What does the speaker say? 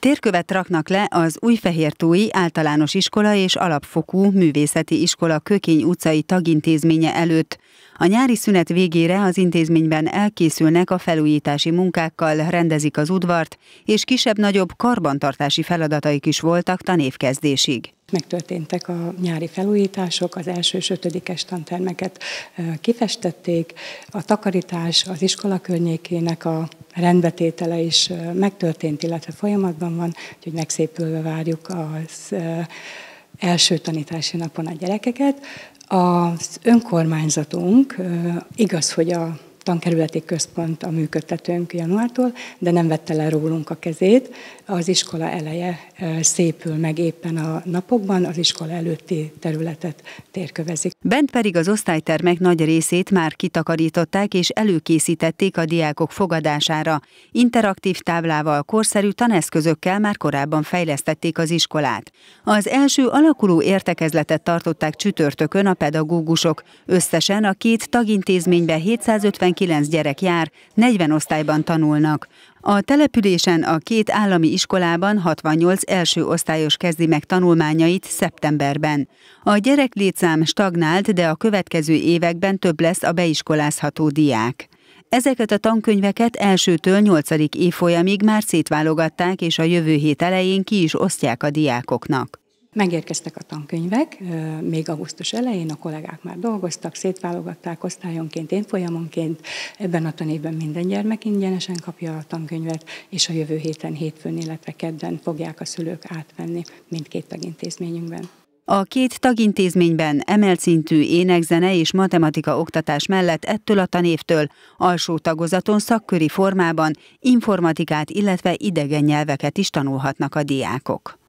Térkövet raknak le az Újfehértói Általános Iskola és Alapfokú Művészeti Iskola Kökény utcai tagintézménye előtt. A nyári szünet végére az intézményben elkészülnek a felújítási munkákkal, rendezik az udvart, és kisebb-nagyobb karbantartási feladataik is voltak tanévkezdésig. Megtörténtek a nyári felújítások, az első és ötödikes tantermeket kifestették, a takarítás az iskola környékének a rendbetétele is megtörtént, illetve folyamatban van, úgyhogy megszépülve várjuk az első tanítási napon a gyerekeket. Az önkormányzatunk, igaz, hogy a tankerületi központ a működtetőnk januártól, de nem vette le rólunk a kezét. Az iskola eleje szépül meg éppen a napokban, az iskola előtti területet térkövezik. Bent pedig az osztálytermek nagy részét már kitakarították és előkészítették a diákok fogadására. Interaktív táblával, korszerű taneszközökkel már korábban fejlesztették az iskolát. Az első alakuló értekezletet tartották csütörtökön a pedagógusok. Összesen a két tagintézményben 750 19 gyerek jár, 40 osztályban tanulnak. A településen a két állami iskolában 68 első osztályos kezdi meg tanulmányait szeptemberben. A gyerek létszám stagnált, de a következő években több lesz a beiskolázható diák. Ezeket a tankönyveket elsőtől nyolcadik évfolyamig már szétválogatták, és a jövő hét elején ki is osztják a diákoknak. Megérkeztek a tankönyvek, még augusztus elején a kollégák már dolgoztak, szétválogatták osztályonként, én folyamonként. Ebben a tanévben minden gyermek ingyenesen kapja a tankönyvet, és a jövő héten, hétfőn, illetve kedden fogják a szülők átvenni mindkét tagintézményünkben. A két tagintézményben emelt szintű énekzene és matematika oktatás mellett ettől a tanévtől alsó tagozaton szakköri formában informatikát, illetve idegen nyelveket is tanulhatnak a diákok.